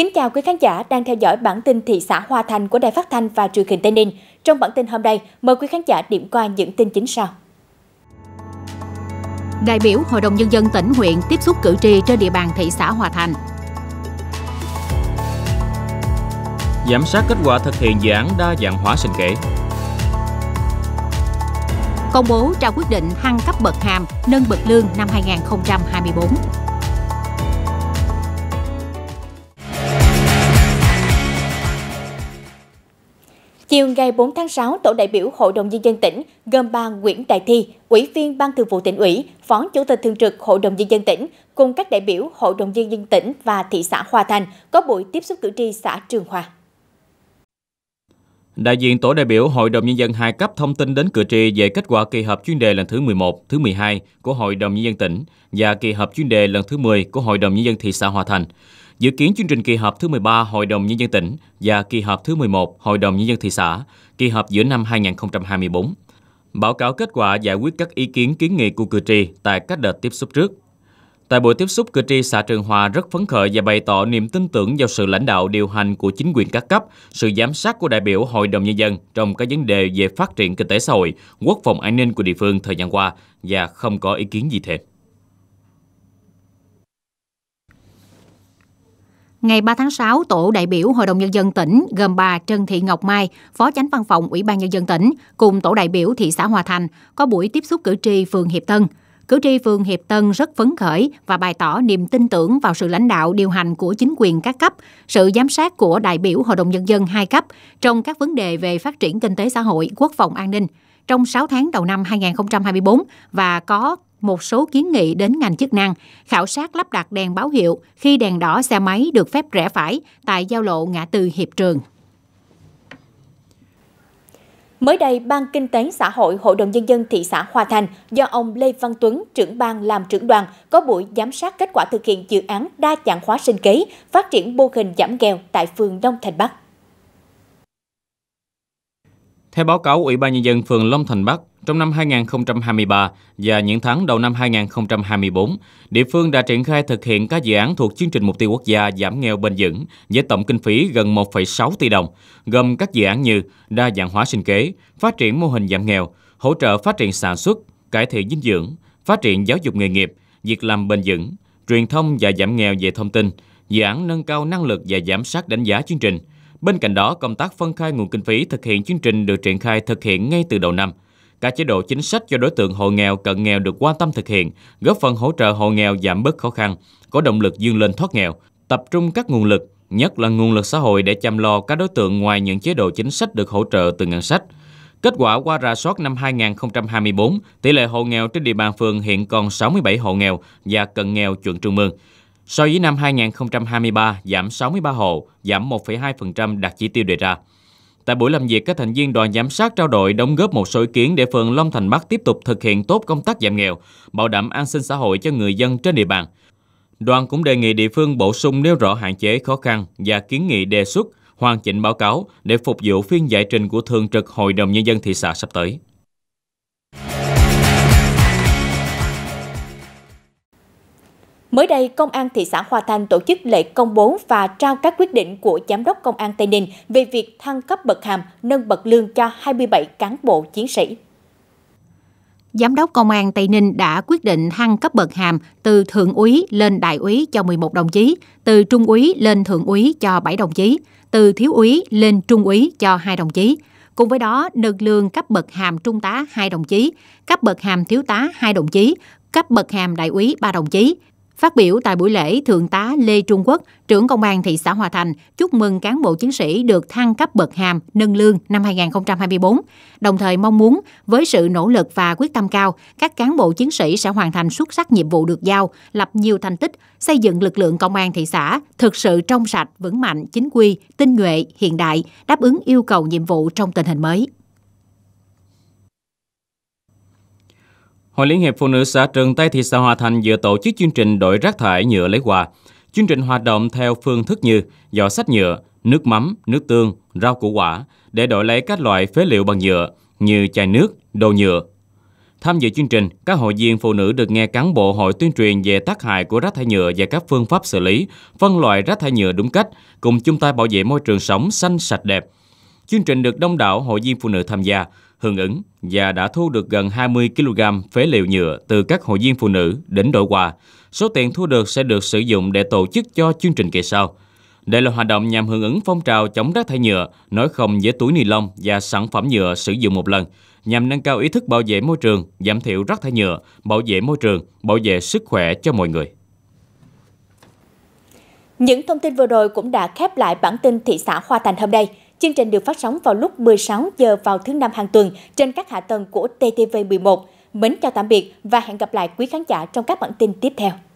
Kính chào quý khán giả đang theo dõi bản tin thị xã Hoa Thành của Đài Phát thanh và Truyền hình Tây Ninh. Trong bản tin hôm nay, mời quý khán giả điểm qua những tin chính sau. Đại biểu Hội đồng Nhân dân tỉnh huyện tiếp xúc cử tri trên địa bàn thị xã Hòa Thành. Giám sát kết quả thực hiện dự án đa dạng hóa sinh kế. Công bố trao quyết định thăng cấp bậc hàm, nâng bậc lương năm 2024. Chiều ngày 4 tháng 6, tổ đại biểu Hội đồng Nhân dân tỉnh gồm bà Nguyễn Đại Thi, Ủy viên Ban Thường vụ tỉnh ủy, Phó Chủ tịch Thường trực Hội đồng Nhân dân tỉnh, cùng các đại biểu Hội đồng Nhân dân tỉnh và thị xã Hòa Thành có buổi tiếp xúc cử tri xã Trường Hòa. Đại diện tổ đại biểu Hội đồng Nhân dân hai cấp thông tin đến cử tri về kết quả kỳ họp chuyên đề lần thứ 11, thứ 12 của Hội đồng Nhân dân tỉnh và kỳ họp chuyên đề lần thứ 10 của Hội đồng Nhân dân thị xã Hòa Thành. Dự kiến chương trình kỳ họp thứ 13 Hội đồng Nhân dân tỉnh và kỳ họp thứ 11 Hội đồng Nhân dân thị xã, kỳ họp giữa năm 2024. Báo cáo kết quả giải quyết các ý kiến kiến nghị của cử tri tại các đợt tiếp xúc trước. Tại buổi tiếp xúc, cử tri xã Trường Hòa rất phấn khởi và bày tỏ niềm tin tưởng vào sự lãnh đạo điều hành của chính quyền các cấp, sự giám sát của đại biểu Hội đồng Nhân dân trong các vấn đề về phát triển kinh tế xã hội, quốc phòng an ninh của địa phương thời gian qua và không có ý kiến gì thêm. Ngày 3 tháng 6, tổ đại biểu Hội đồng Nhân dân tỉnh gồm bà Trần Thị Ngọc Mai, Phó Chánh Văn phòng Ủy ban Nhân dân tỉnh, cùng tổ đại biểu thị xã Hòa Thành có buổi tiếp xúc cử tri phường Hiệp Tân. Cử tri phường Hiệp Tân rất phấn khởi và bày tỏ niềm tin tưởng vào sự lãnh đạo điều hành của chính quyền các cấp, sự giám sát của đại biểu Hội đồng Nhân dân hai cấp trong các vấn đề về phát triển kinh tế xã hội, quốc phòng an ninh – trong 6 tháng đầu năm 2024 và có một số kiến nghị đến ngành chức năng khảo sát lắp đặt đèn báo hiệu khi đèn đỏ xe máy được phép rẽ phải tại giao lộ ngã tư Hiệp Trường. Mới đây, Ban Kinh tế Xã hội Hội đồng Nhân dân thị xã Hòa Thành do ông Lê Văn Tuấn, trưởng ban làm trưởng đoàn, có buổi giám sát kết quả thực hiện dự án đa dạng hóa sinh kế, phát triển mô hình giảm nghèo tại phường Đông Thành Bắc. Theo báo cáo Ủy ban Nhân dân phường Long Thành Bắc, trong năm 2023 và những tháng đầu năm 2024, địa phương đã triển khai thực hiện các dự án thuộc chương trình mục tiêu quốc gia giảm nghèo bền vững với tổng kinh phí gần 1,6 tỷ đồng, gồm các dự án như đa dạng hóa sinh kế, phát triển mô hình giảm nghèo, hỗ trợ phát triển sản xuất, cải thiện dinh dưỡng, phát triển giáo dục nghề nghiệp, việc làm bền vững, truyền thông và giảm nghèo về thông tin, dự án nâng cao năng lực và giám sát đánh giá chương trình – Bên cạnh đó, công tác phân khai nguồn kinh phí thực hiện chương trình được triển khai thực hiện ngay từ đầu năm. Các chế độ chính sách cho đối tượng hộ nghèo, cận nghèo được quan tâm thực hiện, góp phần hỗ trợ hộ nghèo giảm bớt khó khăn, có động lực dương lên thoát nghèo, tập trung các nguồn lực, nhất là nguồn lực xã hội để chăm lo các đối tượng ngoài những chế độ chính sách được hỗ trợ từ ngân sách. Kết quả qua rà soát năm 2024, tỷ lệ hộ nghèo trên địa bàn phường hiện còn 67 hộ nghèo và cận nghèo chuẩn trung ương. So với năm 2023, giảm 63 hộ, giảm 1,2% đạt chỉ tiêu đề ra. Tại buổi làm việc, các thành viên đoàn giám sát trao đổi đóng góp một số ý kiến để phường Long Thành Bắc tiếp tục thực hiện tốt công tác giảm nghèo, bảo đảm an sinh xã hội cho người dân trên địa bàn. Đoàn cũng đề nghị địa phương bổ sung nêu rõ hạn chế khó khăn và kiến nghị đề xuất hoàn chỉnh báo cáo để phục vụ phiên giải trình của Thường trực Hội đồng Nhân dân thị xã sắp tới. Mới đây, Công an thị xã Hòa Thanh tổ chức lễ công bố và trao các quyết định của Giám đốc Công an Tây Ninh về việc thăng cấp bậc hàm, nâng bậc lương cho 27 cán bộ chiến sĩ. Giám đốc Công an Tây Ninh đã quyết định thăng cấp bậc hàm từ Thượng úy lên Đại úy cho 11 đồng chí, từ Trung úy lên Thượng úy cho 7 đồng chí, từ Thiếu úy lên Trung úy cho 2 đồng chí. Cùng với đó, nâng lương cấp bậc hàm trung tá 2 đồng chí, cấp bậc hàm thiếu tá 2 đồng chí, cấp bậc hàm đại úy 3 đồng chí. Phát biểu tại buổi lễ, Thượng tá Lê Trung Quốc, trưởng Công an thị xã Hòa Thành, chúc mừng cán bộ chiến sĩ được thăng cấp bậc hàm, nâng lương năm 2024, đồng thời mong muốn với sự nỗ lực và quyết tâm cao, các cán bộ chiến sĩ sẽ hoàn thành xuất sắc nhiệm vụ được giao, lập nhiều thành tích, xây dựng lực lượng công an thị xã thực sự trong sạch, vững mạnh, chính quy, tinh nhuệ, hiện đại, đáp ứng yêu cầu nhiệm vụ trong tình hình mới. Hội Liên hiệp Phụ nữ xã Trường Tây thị xã Hòa Thành vừa tổ chức chương trình đổi rác thải nhựa lấy quà. Chương trình hoạt động theo phương thức như giỏ sách nhựa, nước mắm, nước tương, rau củ quả để đổi lấy các loại phế liệu bằng nhựa như chai nước, đồ nhựa. Tham dự chương trình, các hội viên phụ nữ được nghe cán bộ hội tuyên truyền về tác hại của rác thải nhựa và các phương pháp xử lý, phân loại rác thải nhựa đúng cách, cùng chung tay bảo vệ môi trường sống xanh sạch đẹp – Chương trình được đông đảo hội viên phụ nữ tham gia, hưởng ứng và đã thu được gần 20 kg phế liệu nhựa từ các hội viên phụ nữ đến đổi quà. Số tiền thu được sẽ được sử dụng để tổ chức cho chương trình kỳ sau. Đây là hoạt động nhằm hưởng ứng phong trào chống rác thải nhựa, nói không với túi ni lông và sản phẩm nhựa sử dụng một lần, nhằm nâng cao ý thức bảo vệ môi trường, giảm thiểu rác thải nhựa, bảo vệ môi trường, bảo vệ sức khỏe cho mọi người. Những thông tin vừa rồi cũng đã khép lại bản tin thị xã Hoa Thành hôm nay. Chương trình được phát sóng vào lúc 16 giờ vào thứ năm hàng tuần trên các hạ tầng của TTV11. Mến chào tạm biệt và hẹn gặp lại quý khán giả trong các bản tin tiếp theo.